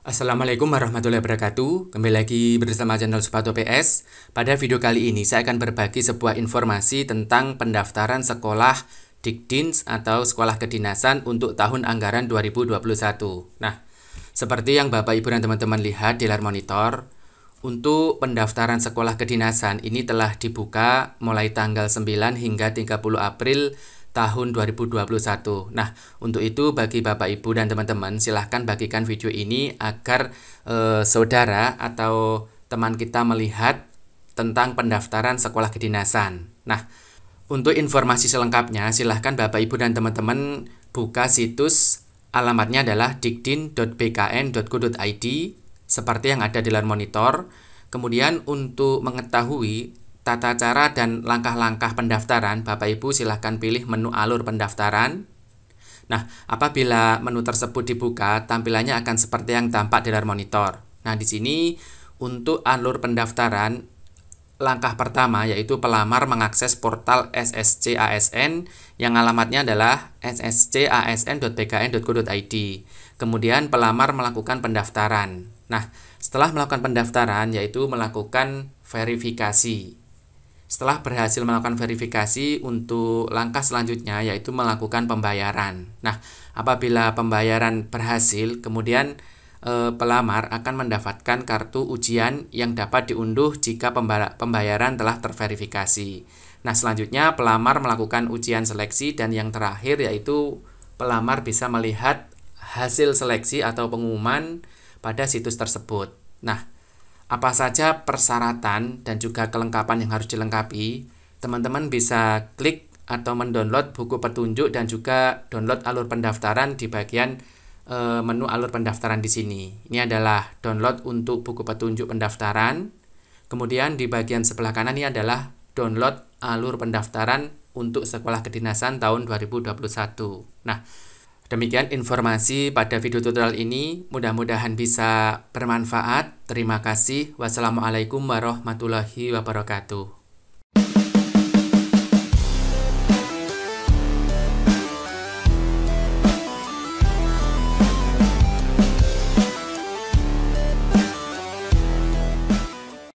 Assalamualaikum warahmatullahi wabarakatuh Kembali lagi bersama channel Sepatu PS Pada video kali ini saya akan berbagi sebuah informasi tentang pendaftaran sekolah Dikdins atau Sekolah Kedinasan untuk tahun anggaran 2021 Nah, seperti yang Bapak Ibu dan teman-teman lihat di layar monitor Untuk pendaftaran sekolah kedinasan ini telah dibuka mulai tanggal 9 hingga 30 April tahun 2021. Nah, untuk itu bagi Bapak Ibu dan teman-teman silahkan bagikan video ini agar eh, saudara atau teman kita melihat tentang pendaftaran sekolah kedinasan. Nah, untuk informasi selengkapnya silahkan Bapak Ibu dan teman-teman buka situs alamatnya adalah dikdin.bkn.go.id seperti yang ada di layar monitor. Kemudian untuk mengetahui tata cara dan langkah-langkah pendaftaran, Bapak Ibu silahkan pilih menu alur pendaftaran. Nah, apabila menu tersebut dibuka, tampilannya akan seperti yang tampak di layar monitor. Nah, di sini untuk alur pendaftaran, langkah pertama yaitu pelamar mengakses portal SSC ASN yang alamatnya adalah sscasn.bkn.go.id. Kemudian pelamar melakukan pendaftaran. Nah, setelah melakukan pendaftaran yaitu melakukan verifikasi. Setelah berhasil melakukan verifikasi untuk langkah selanjutnya yaitu melakukan pembayaran. Nah, apabila pembayaran berhasil, kemudian e, pelamar akan mendapatkan kartu ujian yang dapat diunduh jika pembayaran telah terverifikasi. Nah, selanjutnya pelamar melakukan ujian seleksi dan yang terakhir yaitu pelamar bisa melihat hasil seleksi atau pengumuman pada situs tersebut. Nah, apa saja persyaratan dan juga kelengkapan yang harus dilengkapi, teman-teman bisa klik atau mendownload buku petunjuk dan juga download alur pendaftaran di bagian e, menu alur pendaftaran di sini. Ini adalah download untuk buku petunjuk pendaftaran. Kemudian di bagian sebelah kanan ini adalah download alur pendaftaran untuk sekolah kedinasan tahun 2021. Nah, Demikian informasi pada video tutorial ini. Mudah-mudahan bisa bermanfaat. Terima kasih. Wassalamualaikum warahmatullahi wabarakatuh.